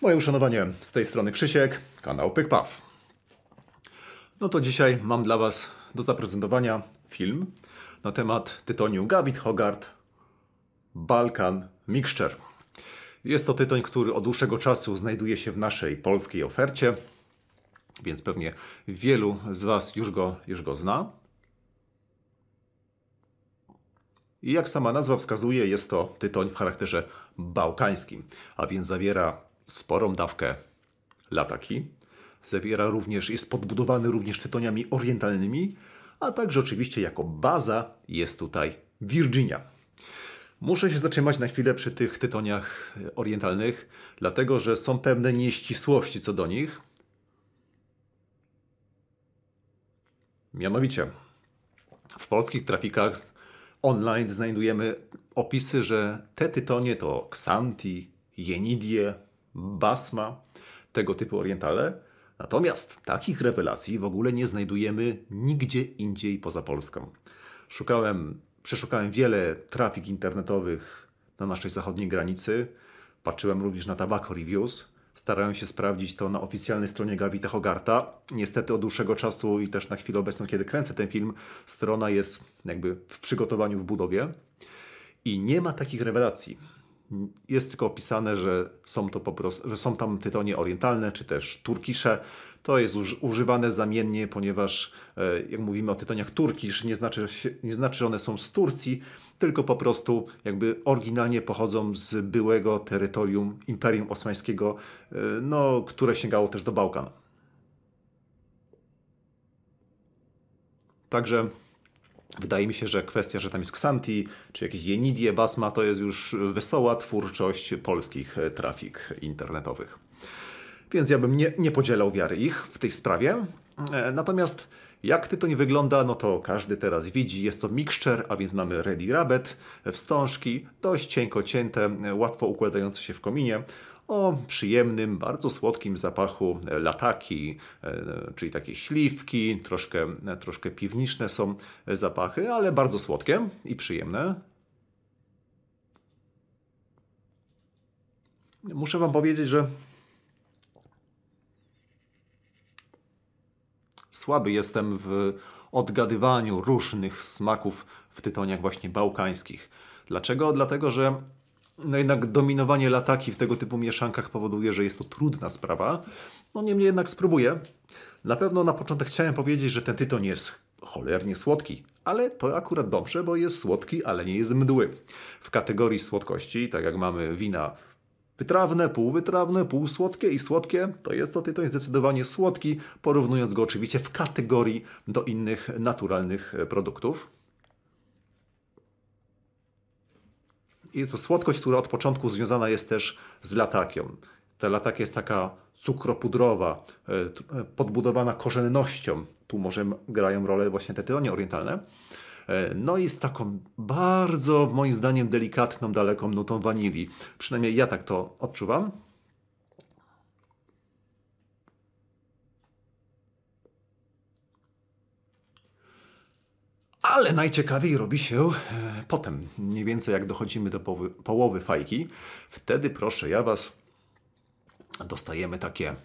Moje uszanowanie z tej strony Krzysiek, kanał PykPaw. No to dzisiaj mam dla Was do zaprezentowania film na temat tytoniu Gavit Hogarth Balkan Mixture. Jest to tytoń, który od dłuższego czasu znajduje się w naszej polskiej ofercie, więc pewnie wielu z Was już go, już go zna. I jak sama nazwa wskazuje, jest to tytoń w charakterze bałkańskim, a więc zawiera sporą dawkę lataki. Zawiera również, jest podbudowany również tytoniami orientalnymi, a także oczywiście jako baza jest tutaj Virginia. Muszę się zatrzymać na chwilę przy tych tytoniach orientalnych, dlatego że są pewne nieścisłości co do nich. Mianowicie, w polskich trafikach online znajdujemy opisy, że te tytonie to Xanti, Jenidie, basma, tego typu orientale. Natomiast takich rewelacji w ogóle nie znajdujemy nigdzie indziej poza Polską. Szukałem, przeszukałem wiele trafik internetowych na naszej zachodniej granicy. Patrzyłem również na tabako Reviews. Starałem się sprawdzić to na oficjalnej stronie Gawita Hogarta. Niestety od dłuższego czasu i też na chwilę obecną, kiedy kręcę ten film, strona jest jakby w przygotowaniu, w budowie. I nie ma takich rewelacji. Jest tylko opisane, że są, to po prostu, że są tam tytonie orientalne, czy też turkisze. To jest używane zamiennie, ponieważ e, jak mówimy o tytoniach turkisz, nie znaczy, nie znaczy, że one są z Turcji, tylko po prostu jakby oryginalnie pochodzą z byłego terytorium Imperium Osmańskiego, e, no, które sięgało też do Bałkan. Także Wydaje mi się, że kwestia, że tam jest Xanti, czy jakieś Jenidie, Basma, to jest już wesoła twórczość polskich e, trafik internetowych. Więc ja bym nie, nie podzielał wiary ich w tej sprawie. E, natomiast jak ty to nie wygląda, no to każdy teraz widzi. Jest to mixture, a więc mamy Ready Rabbit, wstążki, dość cienko cięte, łatwo układające się w kominie o przyjemnym, bardzo słodkim zapachu lataki, e, czyli takie śliwki, troszkę, troszkę piwniczne są zapachy, ale bardzo słodkie i przyjemne. Muszę Wam powiedzieć, że słaby jestem w odgadywaniu różnych smaków w tytoniach właśnie bałkańskich. Dlaczego? Dlatego, że no jednak dominowanie lataki w tego typu mieszankach powoduje, że jest to trudna sprawa. No niemniej jednak spróbuję. Na pewno na początek chciałem powiedzieć, że ten tyton jest cholernie słodki, ale to akurat dobrze, bo jest słodki, ale nie jest mdły. W kategorii słodkości, tak jak mamy wina Wytrawne, półwytrawne, półsłodkie i słodkie to jest to tytoń zdecydowanie słodki, porównując go oczywiście w kategorii do innych naturalnych e, produktów. Jest to słodkość, która od początku związana jest też z latakiem. Ta latak jest taka cukropudrowa, e, e, podbudowana korzennością. Tu może grają rolę właśnie te tytonie orientalne. E, no i z taką bardzo, moim zdaniem, delikatną, daleką nutą wanilii. Przynajmniej ja tak to odczuwam. Ale najciekawiej robi się e, potem, mniej więcej jak dochodzimy do połowy, połowy fajki. Wtedy, proszę ja Was, dostajemy takie,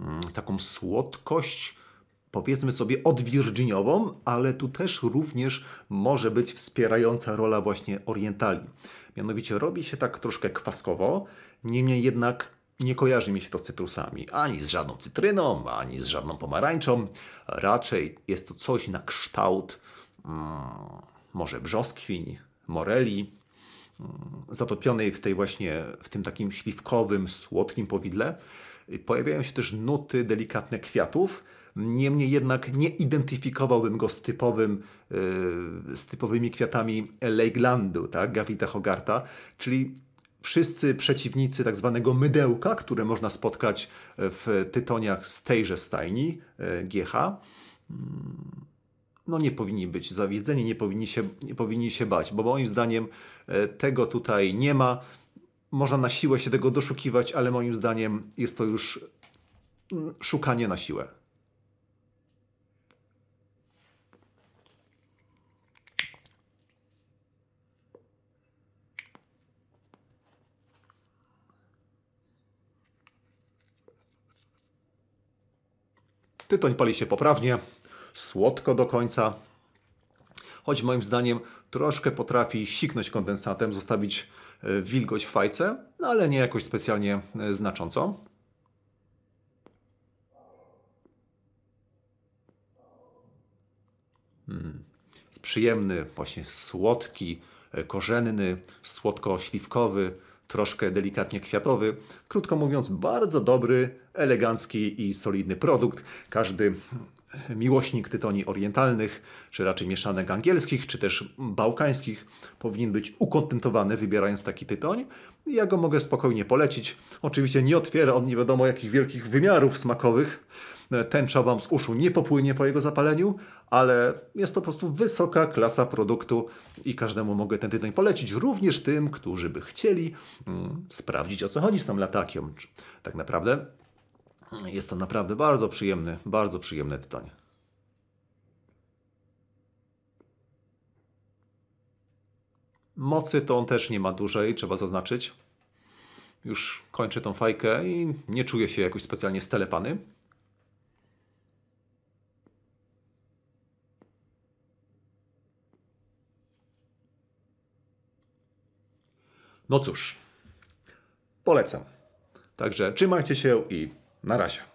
mm, taką słodkość, powiedzmy sobie odwirginiową, ale tu też również może być wspierająca rola właśnie orientali. Mianowicie robi się tak troszkę kwaskowo, niemniej jednak nie kojarzy mi się to z cytrusami, ani z żadną cytryną, ani z żadną pomarańczą. Raczej jest to coś na kształt mm, może brzoskwiń, moreli, mm, zatopionej w tej właśnie, w tym takim śliwkowym, słodkim powidle. Pojawiają się też nuty delikatne kwiatów, Niemniej jednak nie identyfikowałbym go z, typowym, y, z typowymi kwiatami Lakelandu, tak? Gavita Hogarta, czyli wszyscy przeciwnicy tak zwanego mydełka, które można spotkać e, w tytoniach z tejże stajni e, GH, mm, no nie powinni być zawiedzeni, nie powinni się, nie powinni się bać, bo moim zdaniem e, tego tutaj nie ma. Można na siłę się tego doszukiwać, ale moim zdaniem jest to już mm, szukanie na siłę. Tytoń pali się poprawnie, słodko do końca, choć moim zdaniem troszkę potrafi siknąć kondensatem, zostawić e, wilgoć w fajce, no ale nie jakoś specjalnie e, znacząco. Mm. Jest przyjemny, właśnie słodki, e, korzenny, słodko-śliwkowy, troszkę delikatnie kwiatowy. Krótko mówiąc, bardzo dobry, elegancki i solidny produkt. Każdy miłośnik tytoni orientalnych, czy raczej mieszanek angielskich, czy też bałkańskich powinien być ukontentowany wybierając taki tytoń. Ja go mogę spokojnie polecić. Oczywiście nie otwiera on nie wiadomo jakich wielkich wymiarów smakowych, E, tęcza Wam z uszu nie popłynie po jego zapaleniu, ale jest to po prostu wysoka klasa produktu i każdemu mogę ten tytoń polecić, również tym, którzy by chcieli mm, sprawdzić o co chodzi z tym latakiem. Tak naprawdę jest to naprawdę bardzo przyjemny, bardzo przyjemny tytoń. Mocy to on też nie ma dużej, trzeba zaznaczyć. Już kończę tą fajkę i nie czuję się jakoś specjalnie stelepany. No cóż, polecam. Także trzymajcie się i na razie.